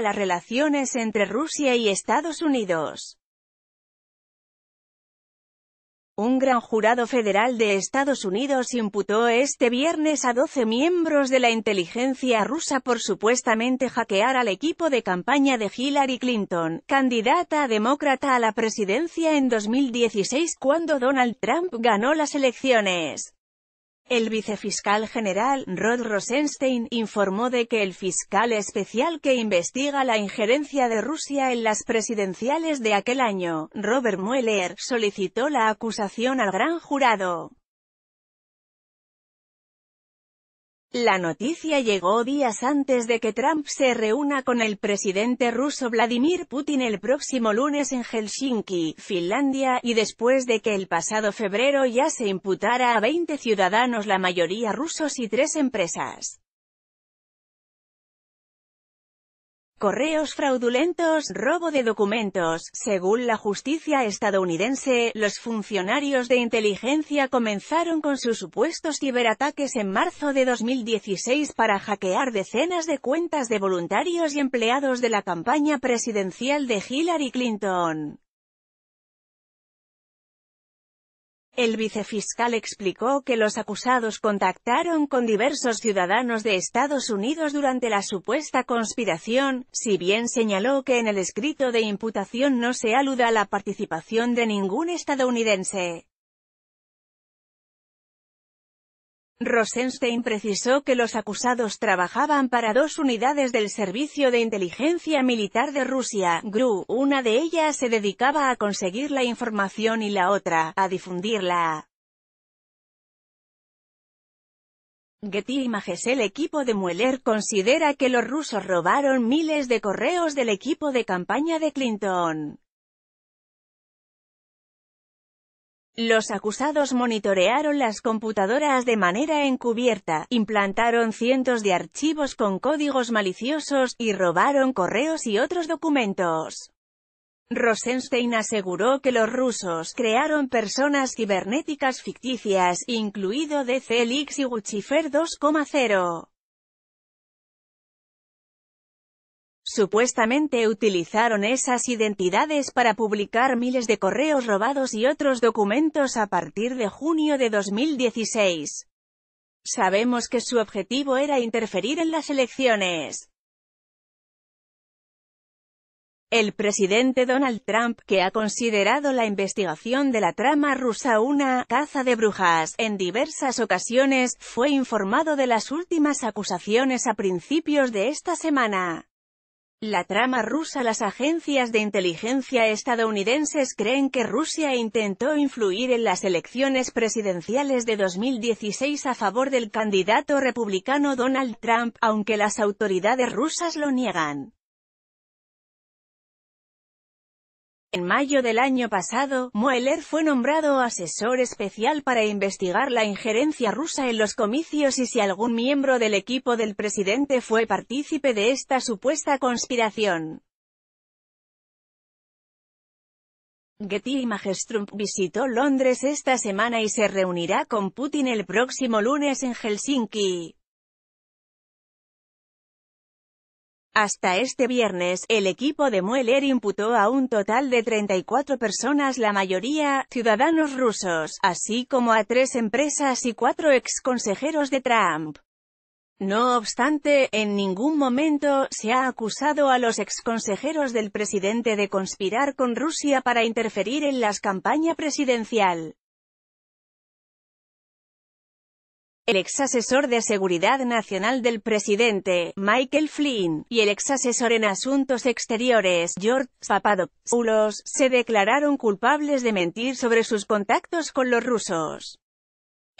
las relaciones entre Rusia y Estados Unidos. Un gran jurado federal de Estados Unidos imputó este viernes a 12 miembros de la inteligencia rusa por supuestamente hackear al equipo de campaña de Hillary Clinton, candidata demócrata a la presidencia en 2016 cuando Donald Trump ganó las elecciones. El vicefiscal general, Rod Rosenstein, informó de que el fiscal especial que investiga la injerencia de Rusia en las presidenciales de aquel año, Robert Mueller, solicitó la acusación al gran jurado. La noticia llegó días antes de que Trump se reúna con el presidente ruso Vladimir Putin el próximo lunes en Helsinki, Finlandia, y después de que el pasado febrero ya se imputara a 20 ciudadanos la mayoría rusos y tres empresas. Correos fraudulentos, robo de documentos. Según la justicia estadounidense, los funcionarios de inteligencia comenzaron con sus supuestos ciberataques en marzo de 2016 para hackear decenas de cuentas de voluntarios y empleados de la campaña presidencial de Hillary Clinton. El vicefiscal explicó que los acusados contactaron con diversos ciudadanos de Estados Unidos durante la supuesta conspiración, si bien señaló que en el escrito de imputación no se aluda a la participación de ningún estadounidense. Rosenstein precisó que los acusados trabajaban para dos unidades del Servicio de Inteligencia Militar de Rusia, GRU, una de ellas se dedicaba a conseguir la información y la otra, a difundirla. Getty Images El equipo de Mueller considera que los rusos robaron miles de correos del equipo de campaña de Clinton. Los acusados monitorearon las computadoras de manera encubierta, implantaron cientos de archivos con códigos maliciosos, y robaron correos y otros documentos. Rosenstein aseguró que los rusos crearon personas cibernéticas ficticias, incluido DC y Wuchifer 2.0. Supuestamente utilizaron esas identidades para publicar miles de correos robados y otros documentos a partir de junio de 2016. Sabemos que su objetivo era interferir en las elecciones. El presidente Donald Trump, que ha considerado la investigación de la trama rusa una «caza de brujas» en diversas ocasiones, fue informado de las últimas acusaciones a principios de esta semana. La trama rusa Las agencias de inteligencia estadounidenses creen que Rusia intentó influir en las elecciones presidenciales de 2016 a favor del candidato republicano Donald Trump, aunque las autoridades rusas lo niegan. En mayo del año pasado, Mueller fue nombrado asesor especial para investigar la injerencia rusa en los comicios y si algún miembro del equipo del presidente fue partícipe de esta supuesta conspiración. Getty Images visitó Londres esta semana y se reunirá con Putin el próximo lunes en Helsinki. Hasta este viernes, el equipo de Mueller imputó a un total de 34 personas, la mayoría, ciudadanos rusos, así como a tres empresas y cuatro consejeros de Trump. No obstante, en ningún momento, se ha acusado a los exconsejeros del presidente de conspirar con Rusia para interferir en las campaña presidencial. el ex asesor de Seguridad Nacional del presidente, Michael Flynn, y el ex asesor en Asuntos Exteriores, George Papadopoulos, se declararon culpables de mentir sobre sus contactos con los rusos.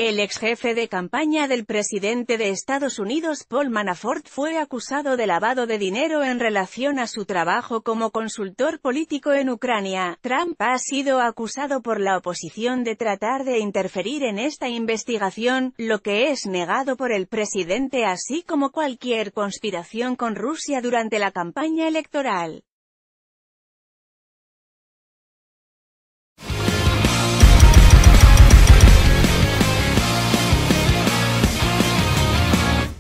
El ex jefe de campaña del presidente de Estados Unidos Paul Manafort fue acusado de lavado de dinero en relación a su trabajo como consultor político en Ucrania. Trump ha sido acusado por la oposición de tratar de interferir en esta investigación, lo que es negado por el presidente así como cualquier conspiración con Rusia durante la campaña electoral.